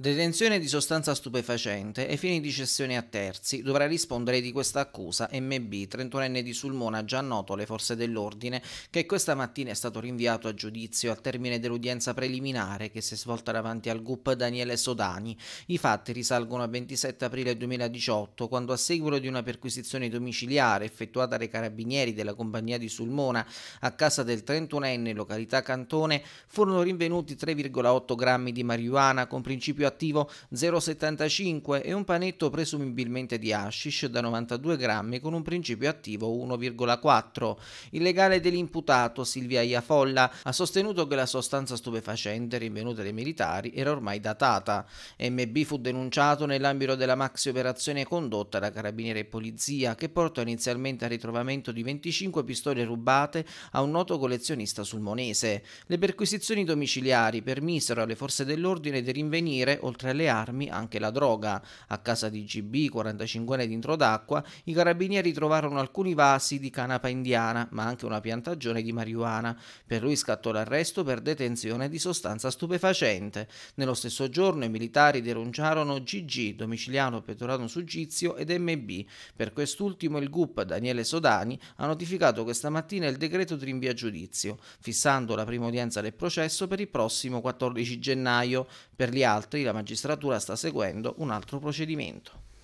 Detenzione di sostanza stupefacente e fini di cessione a terzi dovrà rispondere di questa accusa MB, 31enne di Sulmona, già noto alle forze dell'ordine, che questa mattina è stato rinviato a giudizio al termine dell'udienza preliminare che si è svolta davanti al GUP Daniele Sodani. I fatti risalgono al 27 aprile 2018, quando a seguito di una perquisizione domiciliare effettuata dai carabinieri della compagnia di Sulmona a casa del 31enne in località Cantone, furono rinvenuti 3,8 grammi di marijuana con principio radioattivo 0,75 e un panetto presumibilmente di hashish da 92 grammi con un principio attivo 1,4. Il legale dell'imputato, Silvia Iafolla, ha sostenuto che la sostanza stupefacente rinvenuta dai militari era ormai datata. MB fu denunciato nell'ambito della maxi operazione condotta da carabinieri e polizia che portò inizialmente al ritrovamento di 25 pistole rubate a un noto collezionista sulmonese. Le perquisizioni domiciliari permisero alle forze dell'ordine di rinvenire vendere, oltre alle armi, anche la droga. A casa di GB, 45 enne dentro d'acqua, i carabinieri trovarono alcuni vasi di canapa indiana, ma anche una piantagione di marijuana. Per lui scattò l'arresto per detenzione di sostanza stupefacente. Nello stesso giorno i militari denunciarono GG, domiciliano pettorato suggizio, ed MB. Per quest'ultimo il GUP Daniele Sodani ha notificato questa mattina il decreto di rinvio a giudizio, fissando la prima udienza del processo per il prossimo 14 gennaio. Per gli altri la magistratura sta seguendo un altro procedimento.